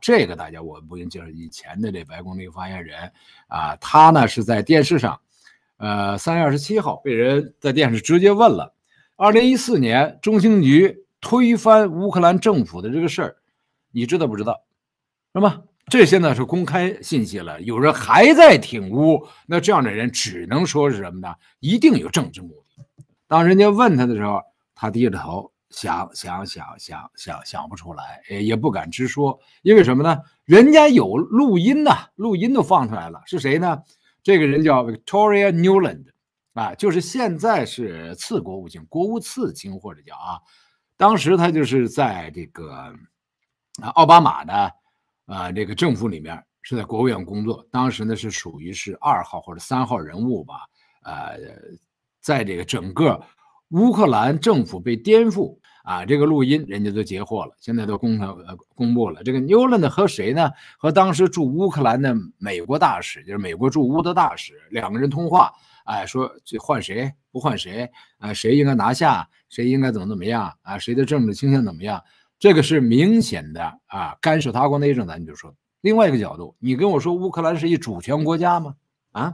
这个大家我不用介绍，以前的这白宫那个发言人啊，他呢是在电视上，呃，三月二十七号被人在电视直接问了，二零一四年中情局推翻乌克兰政府的这个事儿，你知道不知道？那么这些呢是公开信息了，有人还在挺乌，那这样的人只能说是什么呢？一定有政治目的。当人家问他的时候，他低着头。想想想想想想不出来，也也不敢直说，因为什么呢？人家有录音呐，录音都放出来了，是谁呢？这个人叫 Victoria Newland，啊，就是现在是次国务卿，国务次卿或者叫啊，当时他就是在这个奥巴马的啊这个政府里面是在国务院工作，当时呢是属于是二号或者三号人物吧，呃，在这个整个乌克兰政府被颠覆。啊，这个录音人家都截获了，现在都公开公布了。这个 Newland 和谁呢？和当时驻乌克兰的美国大使，就是美国驻乌的大使，两个人通话，哎，说这换谁不换谁，啊，谁应该拿下，谁应该怎么怎么样，啊，谁的政治倾向怎么样，这个是明显的啊，干涉他国内政，咱就说。另外一个角度，你跟我说乌克兰是一主权国家吗？啊？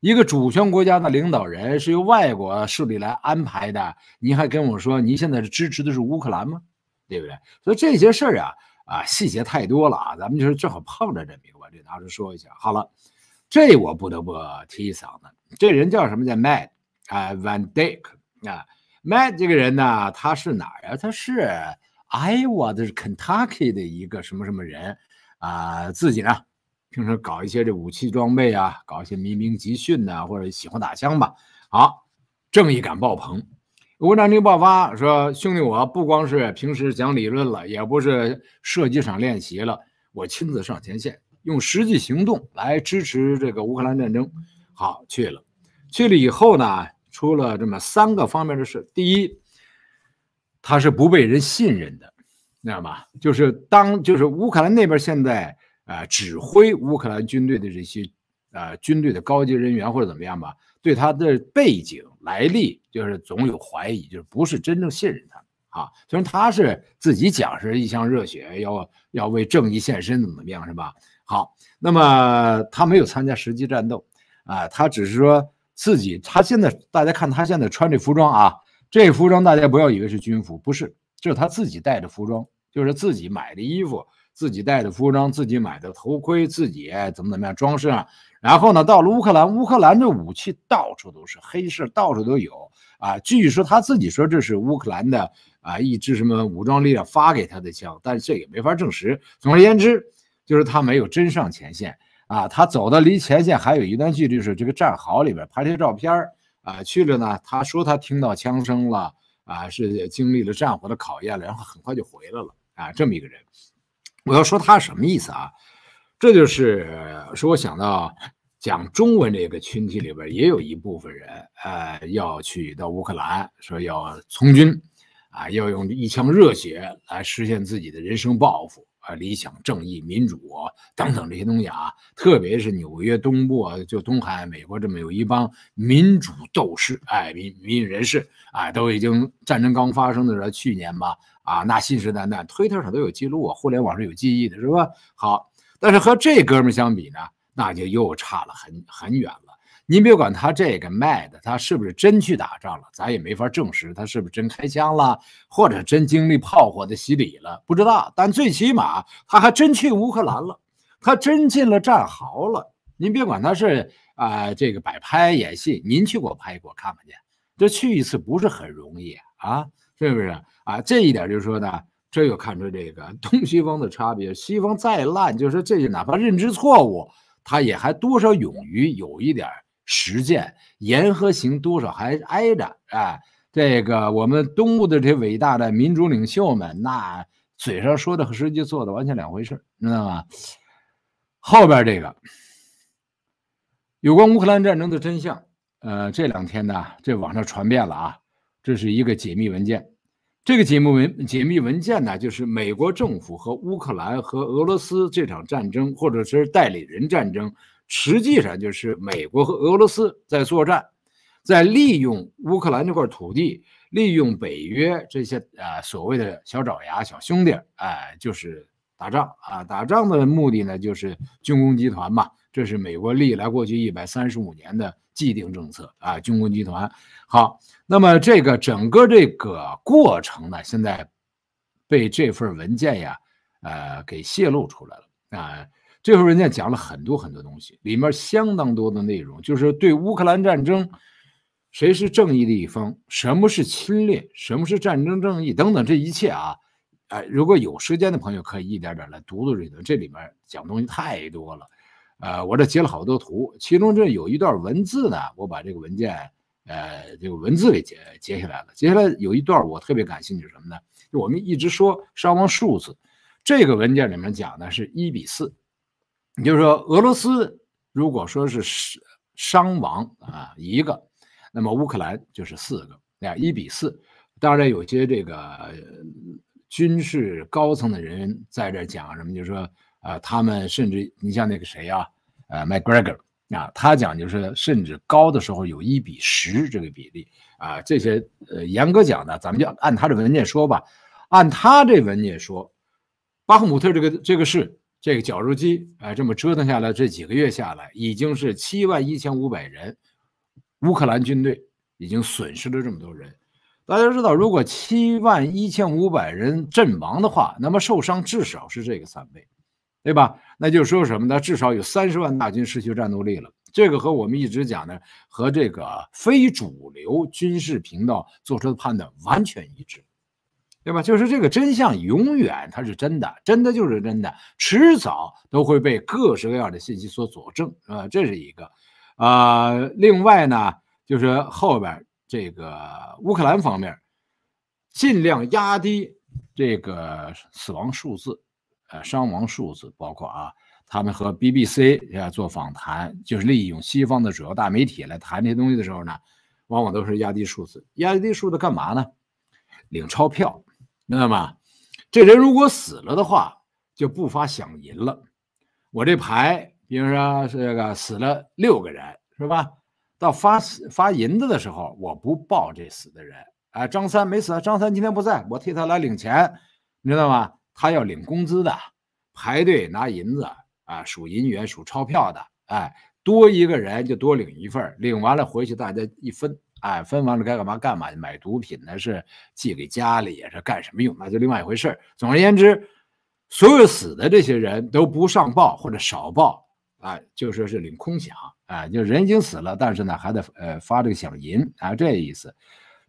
一个主权国家的领导人是由外国势力来安排的，您还跟我说您现在是支持的是乌克兰吗？对不对？所以这些事儿啊啊细节太多了啊，咱们就是正好碰着这名，我得拿出说一下。好了，这我不得不提一嗓子，这人叫什么？叫 Matt 啊，Van d y k 啊，Matt 这个人呢，他是哪儿呀？他是 Iowa，他 Kentucky 的一个什么什么人啊，自己呢？平时搞一些这武器装备啊，搞一些民兵集训呐，或者喜欢打枪吧，好，正义感爆棚。俄乌战争爆发，说兄弟，我不光是平时讲理论了，也不是射击场练习了，我亲自上前线，用实际行动来支持这个乌克兰战争。好，去了，去了以后呢，出了这么三个方面的事。第一，他是不被人信任的，知道吗？就是当就是乌克兰那边现在。啊，指挥乌克兰军队的这些，呃，军队的高级人员或者怎么样吧，对他的背景来历就是总有怀疑，就是不是真正信任他啊。虽然他是自己讲是一腔热血，要要为正义献身，怎么怎么样是吧？好，那么他没有参加实际战斗，啊，他只是说自己，他现在大家看他现在穿这服装啊，这服装大家不要以为是军服，不是，这是他自己带的服装，就是自己买的衣服。自己带的服装，自己买的头盔，自己怎么怎么样装饰啊？然后呢，到了乌克兰，乌克兰的武器到处都是，黑市到处都有啊。据说他自己说这是乌克兰的啊，一支什么武装力量发给他的枪，但是这也没法证实。总而言之，就是他没有真上前线啊，他走的离前线还有一段距离，是这个战壕里边拍些照片啊去了呢。他说他听到枪声了啊，是经历了战火的考验了，然后很快就回来了啊，这么一个人。我要说他什么意思啊？这就是说我想到讲中文这个群体里边也有一部分人，呃，要去到乌克兰，说要从军，啊，要用一腔热血来实现自己的人生抱负啊，理想、正义、民主等等这些东西啊。特别是纽约东部就东海美国这么有一帮民主斗士，哎，民民主人士，哎，都已经战争刚发生的时候，去年吧。啊，那信誓旦旦，Twitter 上都有记录啊，互联网是有记忆的，是吧？好，但是和这哥们相比呢，那就又差了很很远了。您别管他这个卖的，他是不是真去打仗了，咱也没法证实他是不是真开枪了，或者真经历炮火的洗礼了，不知道。但最起码他还真去乌克兰了，他真进了战壕了。您别管他是啊，这个摆拍演戏，您去给我拍，给我看看去。这去一次不是很容易啊。是不是啊？这一点就是说呢，这又看出这个东西方的差别。西方再烂，就是这些哪怕认知错误，他也还多少勇于有一点实践，言和行多少还挨着啊。这个我们东部的这伟大的民主领袖们，那嘴上说的和实际做的完全两回事，知道吗？后边这个有关乌克兰战争的真相，呃，这两天呢，这网上传遍了啊。这是一个解密文件，这个解密文解密文件呢，就是美国政府和乌克兰和俄罗斯这场战争，或者是代理人战争，实际上就是美国和俄罗斯在作战，在利用乌克兰这块土地，利用北约这些呃所谓的小爪牙、小兄弟，哎，就是打仗啊，打仗的目的呢，就是军工集团嘛。这是美国历来过去一百三十五年的既定政策啊，军工集团。好，那么这个整个这个过程呢，现在被这份文件呀，呃，给泄露出来了啊。这份文件讲了很多很多东西，里面相当多的内容就是对乌克兰战争，谁是正义的一方，什么是侵略，什么是战争正义等等，这一切啊，哎，如果有时间的朋友可以一点点来读读这个，这里面讲东西太多了。呃，我这截了好多图，其中这有一段文字呢，我把这个文件，呃，这个文字给截截下来了。接下来有一段我特别感兴趣，什么呢？就我们一直说伤亡数字，这个文件里面讲的是一比四，也就是说俄罗斯如果说是伤伤亡啊一个，那么乌克兰就是四个，那一比四。当然有些这个军事高层的人在这讲什么，就是说。啊，他们甚至你像那个谁呀，呃，McGregor 啊，他讲就是甚至高的时候有一比十这个比例啊，这些呃严格讲呢，咱们就按他这文件说吧，按他这文件说，巴赫姆特这个这个事，这个绞肉机啊，这么折腾下来，这几个月下来已经是七万一千五百人，乌克兰军队已经损失了这么多人。大家知道，如果七万一千五百人阵亡的话，那么受伤至少是这个三倍。对吧？那就说什么呢？至少有三十万大军失去战斗力了。这个和我们一直讲的和这个非主流军事频道做出的判断完全一致，对吧？就是这个真相永远它是真的，真的就是真的，迟早都会被各式各样的信息所佐证啊。这是一个，呃，另外呢，就是后边这个乌克兰方面尽量压低这个死亡数字。呃，伤亡数字包括啊，他们和 BBC 要做访谈，就是利用西方的主要大媒体来谈这些东西的时候呢，往往都是压低数字。压低数字干嘛呢？领钞票，明白吗？这人如果死了的话，就不发饷银了。我这牌，比如说这个死了六个人，是吧？到发发银子的时候，我不报这死的人。哎，张三没死，张三今天不在，我替他来领钱，你知道吗？他要领工资的，排队拿银子啊，数银元、数钞票的，哎，多一个人就多领一份领完了回去大家一分，哎，分完了该干嘛干嘛，买毒品呢是寄给家里，也是干什么用，那就另外一回事总而言之，所有死的这些人都不上报或者少报，啊，就说是领空饷，啊，就人已经死了，但是呢还得呃发这个饷银，啊，这意思。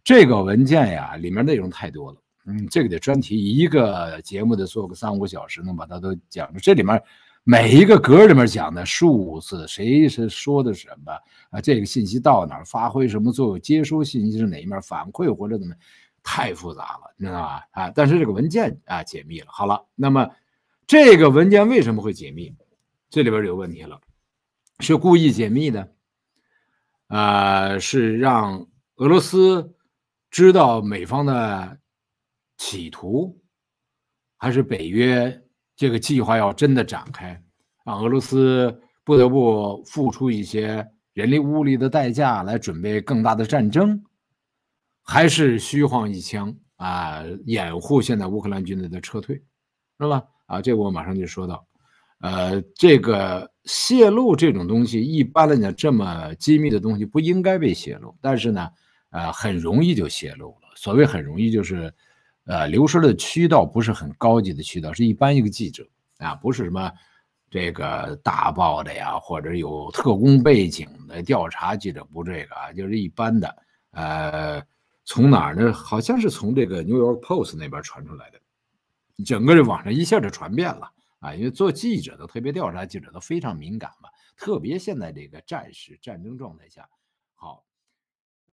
这个文件呀，里面内容太多了。嗯，这个的专题一个节目的做个三五个小时，能把它都讲这里面每一个格里面讲的数字，谁是说的什么啊？这个信息到哪发挥什么作用？接收信息是哪一面反馈或者怎么？太复杂了，你知道吧？啊，但是这个文件啊解密了，好了，那么这个文件为什么会解密？这里边有问题了，是故意解密的，啊，是让俄罗斯知道美方的。企图还是北约这个计划要真的展开，让俄罗斯不得不付出一些人力物力的代价来准备更大的战争，还是虚晃一枪啊，掩护现在乌克兰军队的撤退，是吧？啊，这我马上就说到。呃，这个泄露这种东西，一般来讲，这么机密的东西不应该被泄露，但是呢，啊，很容易就泄露了。所谓很容易，就是。呃，流失的渠道不是很高级的渠道，是一般一个记者啊，不是什么这个大报的呀，或者有特工背景的调查记者不这个啊，就是一般的。呃，从哪儿呢？好像是从这个《New York Post》那边传出来的，整个这网上一下就传遍了啊。因为做记者的、特别调查记者都非常敏感嘛，特别现在这个战时战争状态下。